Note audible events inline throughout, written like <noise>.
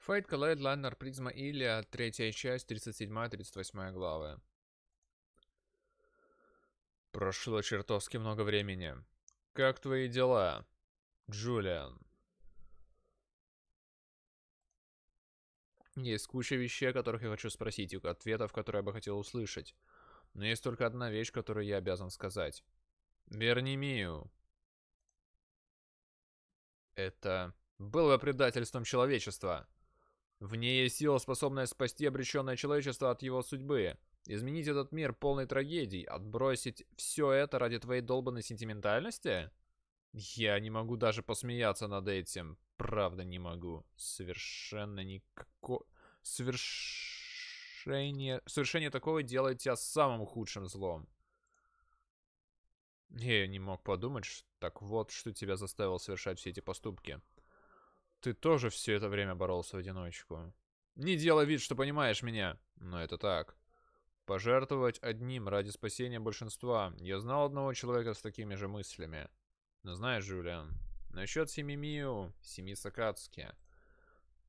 Файт Collide, Лайнер, Призма Илья, третья часть, 37-38 главы. Прошло чертовски много времени. Как твои дела, Джулиан? Есть куча вещей, о которых я хочу спросить, и ответов, которые я бы хотел услышать. Но есть только одна вещь, которую я обязан сказать. Верни Мию. Это было предательством человечества. В ней есть сила, способная спасти обреченное человечество от его судьбы. Изменить этот мир полный трагедий, отбросить все это ради твоей долбанной сентиментальности? Я не могу даже посмеяться над этим. Правда не могу. Совершенно никакого... Совершение... Совершение такого делает тебя самым худшим злом. Я не мог подумать, что... так вот, что тебя заставило совершать все эти поступки ты тоже все это время боролся в одиночку. Не делай вид, что понимаешь меня. Но это так. Пожертвовать одним ради спасения большинства. Я знал одного человека с такими же мыслями. Но знаешь, Жюлиан, насчет семьи Мию, семьи Сакацки.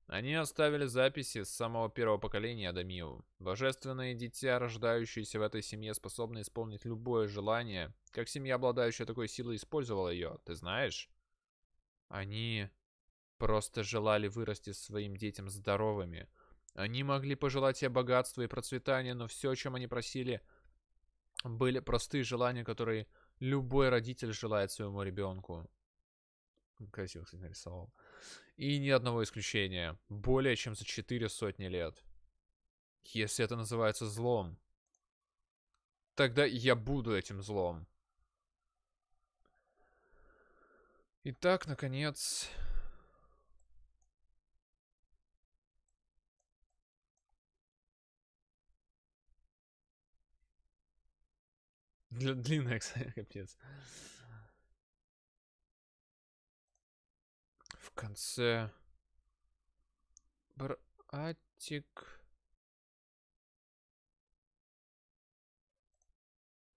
Они оставили записи с самого первого поколения до Мию. Божественные дитя, рождающиеся в этой семье, способны исполнить любое желание. Как семья, обладающая такой силой, использовала ее, ты знаешь? Они просто желали вырасти своим детям здоровыми. Они могли пожелать себе богатства и процветания, но все, о чем они просили, были простые желания, которые любой родитель желает своему ребенку. Красиво, кстати, нарисовал. И ни одного исключения. Более чем за четыре сотни лет. Если это называется злом, тогда я буду этим злом. Итак, наконец, длинная, <laughs> кстати, капец. В конце. Братик.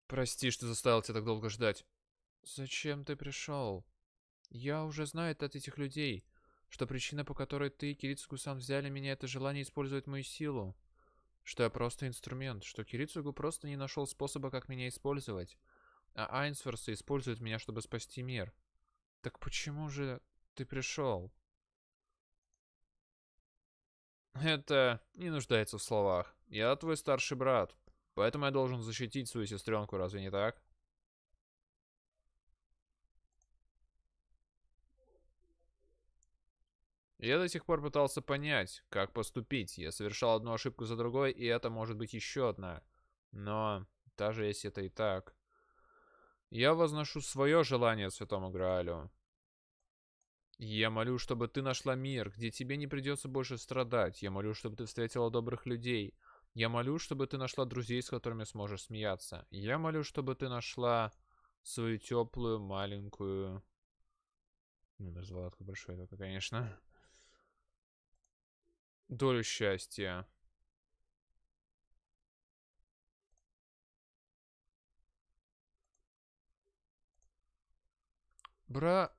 Прости, что заставил тебя так долго ждать. Зачем ты пришел? Я уже знаю от этих людей, что причина, по которой ты и Кирицкую сам взяли меня, это желание использовать мою силу. Что я просто инструмент, что Кирицугу просто не нашел способа, как меня использовать. А Айнсверсы используют меня, чтобы спасти мир. Так почему же ты пришел? Это не нуждается в словах. Я твой старший брат, поэтому я должен защитить свою сестренку, разве не так? Я до сих пор пытался понять, как поступить. Я совершал одну ошибку за другой, и это может быть еще одна. Но даже если это и так... Я возношу свое желание Святому Граалю. Я молю, чтобы ты нашла мир, где тебе не придется больше страдать. Я молю, чтобы ты встретила добрых людей. Я молю, чтобы ты нашла друзей, с которыми сможешь смеяться. Я молю, чтобы ты нашла свою теплую, маленькую... Ну, развалатку большой это конечно. Долю счастья. Бра...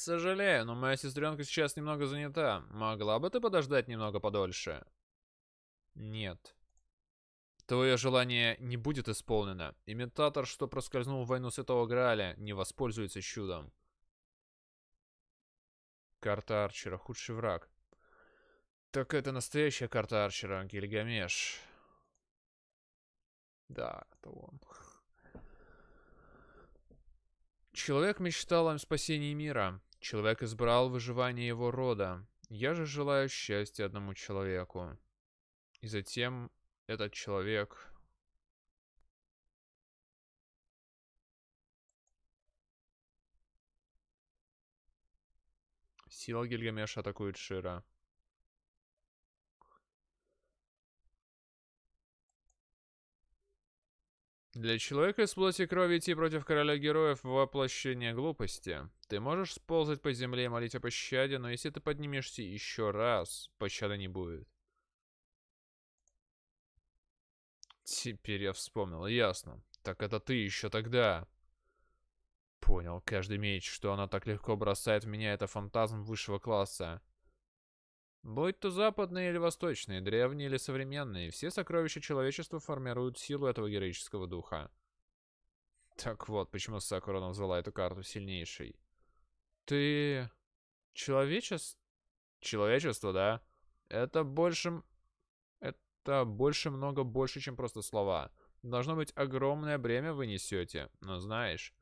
«Сожалею, но моя сестренка сейчас немного занята. Могла бы ты подождать немного подольше?» «Нет», Твое желание не будет исполнено. Имитатор, что проскользнул в войну Святого Грааля, не воспользуется чудом. Карта Арчера. Худший враг. Так это настоящая карта Арчера, Гильгамеш. Да, это он. Человек мечтал о спасении мира. Человек избрал выживание его рода. Я же желаю счастья одному человеку. И затем этот человек... Сила Гильгамеша атакует Шира. Для человека из плоти крови идти против короля героев — воплощение глупости. Ты можешь сползать по земле и молить о пощаде, но если ты поднимешься еще раз, пощады не будет. Теперь я вспомнил, ясно. Так это ты еще тогда. Понял, каждый меч, что она так легко бросает в меня, это фантазм высшего класса. Будь то западные или восточные, древние или современные, все сокровища человечества формируют силу этого героического духа. Так вот, почему Сакура назвала эту карту сильнейшей. Ты... человечество, Человечество, да? Это больше... Это больше много больше, чем просто слова. Должно быть, огромное бремя вы несете. Но знаешь,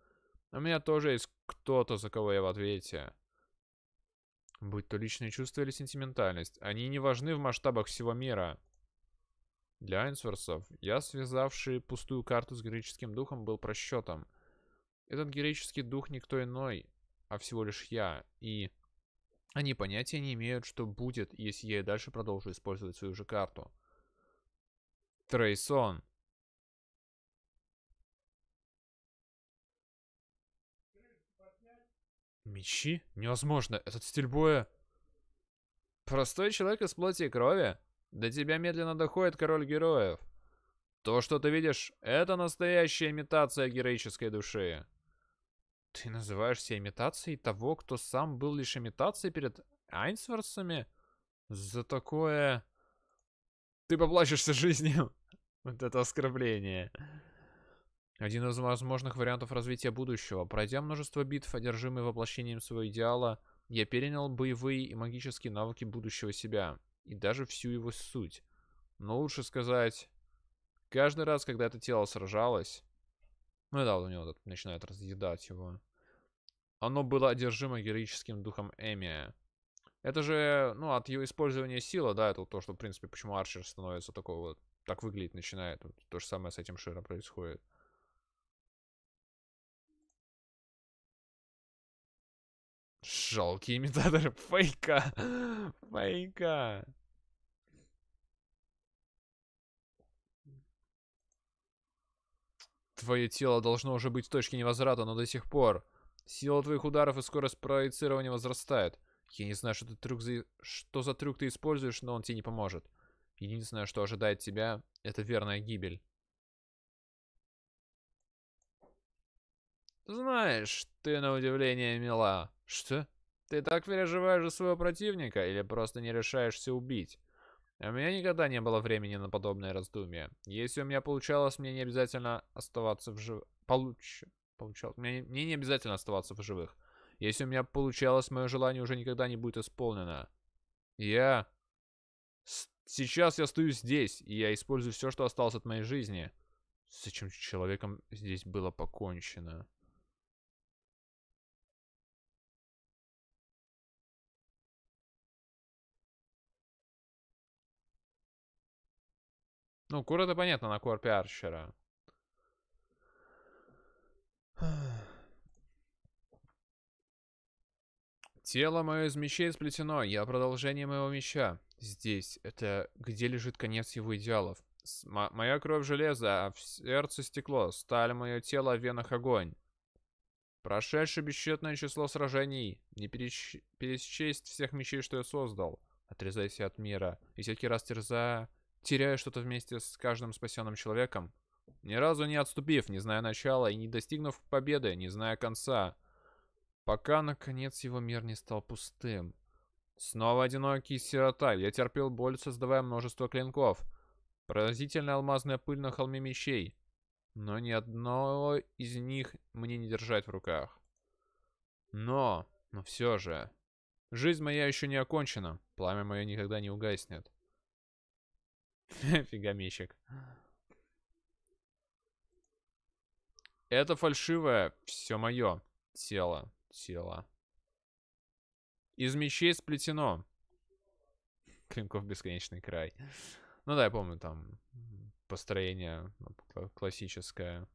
у меня тоже есть кто-то, за кого я в ответе. Будь то личные чувства или сентиментальность, они не важны в масштабах всего мира. Для Айнсворсов я, связавший пустую карту с героическим духом, был просчетом. Этот героический дух никто иной, а всего лишь я, и... Они понятия не имеют, что будет, если я и дальше продолжу использовать свою же карту. Трейсон. Мечи? Невозможно, этот стиль боя... Простой человек из плоти и крови? До тебя медленно доходит король героев. То, что ты видишь, это настоящая имитация героической души. Ты называешься имитацией того, кто сам был лишь имитацией перед Айнсворсами? За такое... Ты поплачешься жизнью. <laughs> вот это оскорбление. Один из возможных вариантов развития будущего. Пройдя множество битв, одержимый воплощением своего идеала, я перенял боевые и магические навыки будущего себя. И даже всю его суть. Но лучше сказать... Каждый раз, когда это тело сражалось... Ну да, вот у него вот начинает разъедать его. Оно было одержимо героическим духом Эмия. Это же, ну, от ее использования силы, да, это вот то, что, в принципе, почему Арчер становится такой вот... Так выглядит, начинает. Вот то же самое с этим Широ происходит. Жалкий имитатор <laughs> фейка. Фейка. Твое тело должно уже быть в точке невозврата, но до сих пор. Сила твоих ударов и скорость проецирования возрастает. Я не знаю, что, ты трюк за... что за трюк ты используешь, но он тебе не поможет. Единственное, что ожидает тебя, это верная гибель. Знаешь, ты на удивление мила. Что? Ты так переживаешь за своего противника или просто не решаешься убить? У меня никогда не было времени на подобное раздумие. Если у меня получалось, мне не обязательно оставаться в живых. Получ... Получалось. Мне, мне не обязательно оставаться в живых. Если у меня получалось, мое желание уже никогда не будет исполнено. Я... Сейчас я стою здесь, и я использую все, что осталось от моей жизни. С этим человеком здесь было покончено. Ну, Кур это понятно на корпе Арчера. Тело мое из мечей сплетено, я продолжение моего меча. Здесь, это где лежит конец его идеалов. Мо моя кровь железо, а в сердце стекло, сталь мое тело, в венах огонь. Прошедшее бесчетное число сражений, не переч... пересчесть всех мечей, что я создал. Отрезайся от мира, и всякий раз терзая теряя что-то вместе с каждым спасенным человеком, ни разу не отступив, не зная начала и не достигнув победы, не зная конца, пока, наконец, его мир не стал пустым. Снова одинокий сирота, я терпел боль, создавая множество клинков, поразительная алмазная пыль на холме мечей, но ни одного из них мне не держать в руках. Но, но все же, жизнь моя еще не окончена, пламя мое никогда не угаснет. <laughs> Фигомещик. Это фальшивое, все мое тело, тело. Из мечей сплетено. Клинков бесконечный край. Ну да, я помню там построение ну, классическое.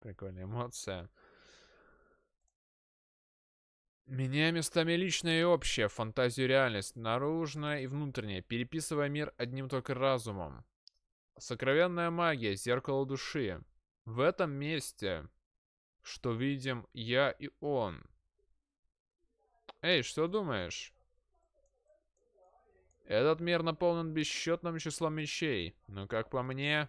Прикольная эмоция. Меня местами личное и общее, фантазию реальность, наружное и внутреннее, переписывая мир одним только разумом. Сокровенная магия, зеркало души. В этом месте, что видим я и он. Эй, что думаешь? Этот мир наполнен бесчетным числом мечей, но ну, как по мне,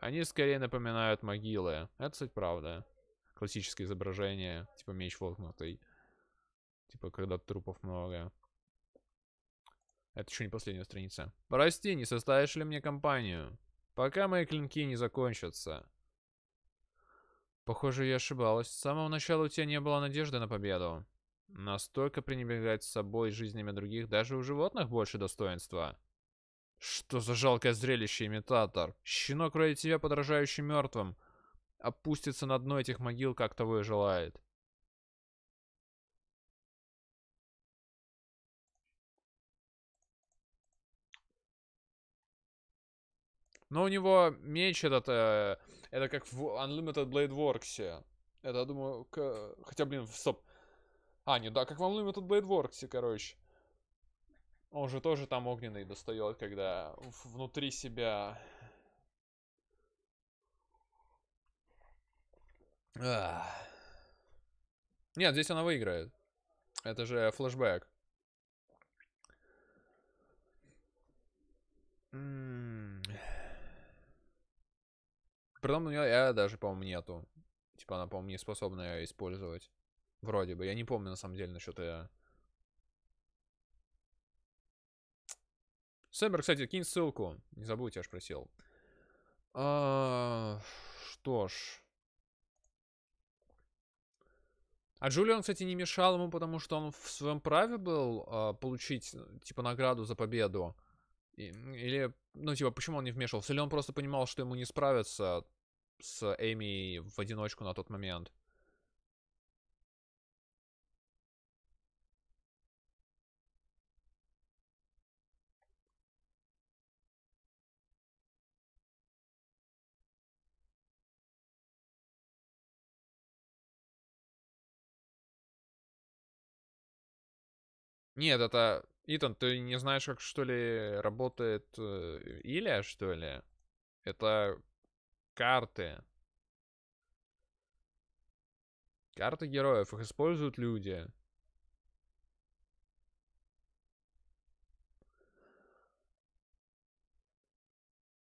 они скорее напоминают могилы. Это, кстати, правда. Классическое изображение типа меч воткнутый. Типа, когда трупов много. Это еще не последняя страница. Прости, не составишь ли мне компанию? Пока мои клинки не закончатся. Похоже, я ошибалась. С самого начала у тебя не было надежды на победу. Настолько пренебрегать собой жизнями других даже у животных больше достоинства. Что за жалкое зрелище, имитатор? Щенок ради тебя, подражающий мертвым, опустится на дно этих могил, как того и желает. Но у него меч этот, э, это как в Unlimited Blade Works. Это, я думаю, к... хотя, блин, стоп. А, не, да, как в Unlimited Blade Works, короче. Он же тоже там огненный достает, когда внутри себя... Ах. Нет, здесь она выиграет. Это же флешбэк. Притом у нее я даже, по-моему, нету. Типа она, по-моему, не способна ее использовать. Вроде бы. Я не помню, на самом деле, насчет я Сембер, кстати, кинь ссылку. Не забудь, я тебя же просил. А, что ж. А Джулиан, кстати, не мешал ему, потому что он в своем праве был а, получить, типа, награду за победу. И, или, ну, типа, почему он не вмешивался? Или он просто понимал, что ему не справиться с Эми в одиночку на тот момент? Нет, это... Итан, ты не знаешь, как, что ли, работает э, Илья, что ли? Это карты. Карты героев. Их используют люди.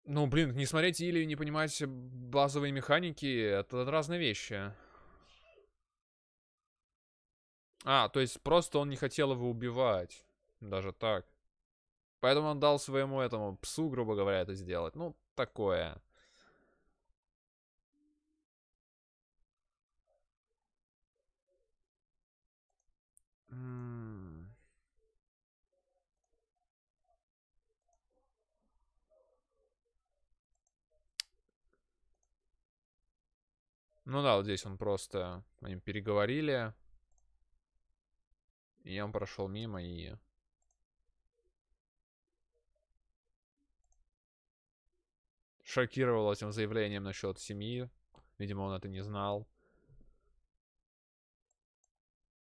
Ну, блин, не смотреть или не понимать базовые механики, это разные вещи. А, то есть просто он не хотел его убивать. Даже так. Поэтому он дал своему этому псу, грубо говоря, это сделать. Ну, такое. Ну да, вот здесь он просто... Они переговорили. И он прошел мимо и... Шокировал этим заявлением насчет семьи. Видимо, он это не знал.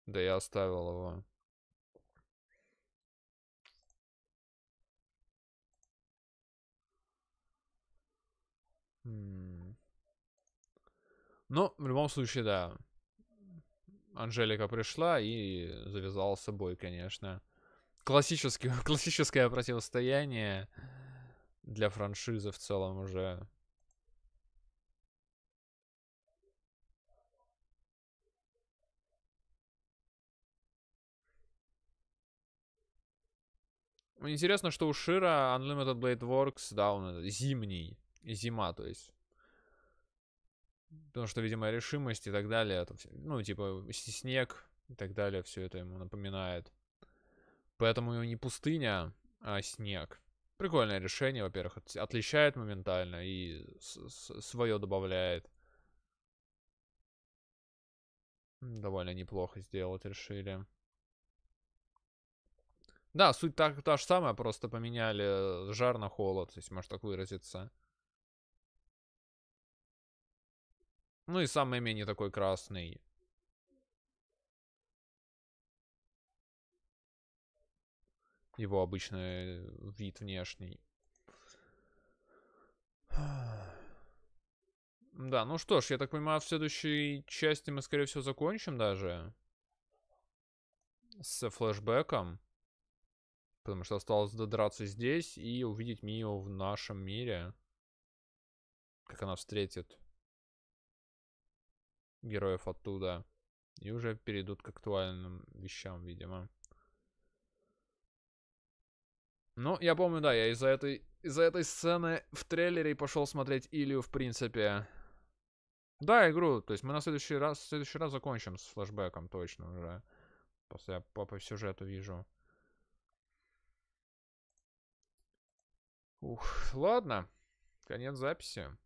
Да я оставил его. Ну, в любом случае, да. Анжелика пришла и завязался бой, конечно. Классический, <laughs> классическое противостояние для франшизы в целом уже. Интересно, что у Шира Unlimited Blade Works, да, он зимний, зима, то есть. Потому что, видимо, решимость и так далее. А Там, ну, типа, снег и так далее, все это ему напоминает. Поэтому не пустыня, а снег. Прикольное решение, во-первых, отличает моментально и свое добавляет. Довольно неплохо сделать решили. Да, суть так, та же самая, просто поменяли э, жар на холод, если можно так выразиться. Ну и самый менее такой красный. Его обычный э, вид внешний. Да, ну что ж, я так понимаю, в следующей части мы, скорее всего, закончим даже. С флешбеком. Потому что осталось додраться здесь и увидеть Мию в нашем мире. Как она встретит героев оттуда. И уже перейдут к актуальным вещам, видимо. Ну, я помню, да, я из-за этой, из-за этой сцены в трейлере пошел смотреть Илью, в принципе. Да, игру, то есть мы на следующий раз, в следующий раз закончим с флэшбэком точно уже. После я по, по сюжету вижу. Ух, ладно. Конец записи.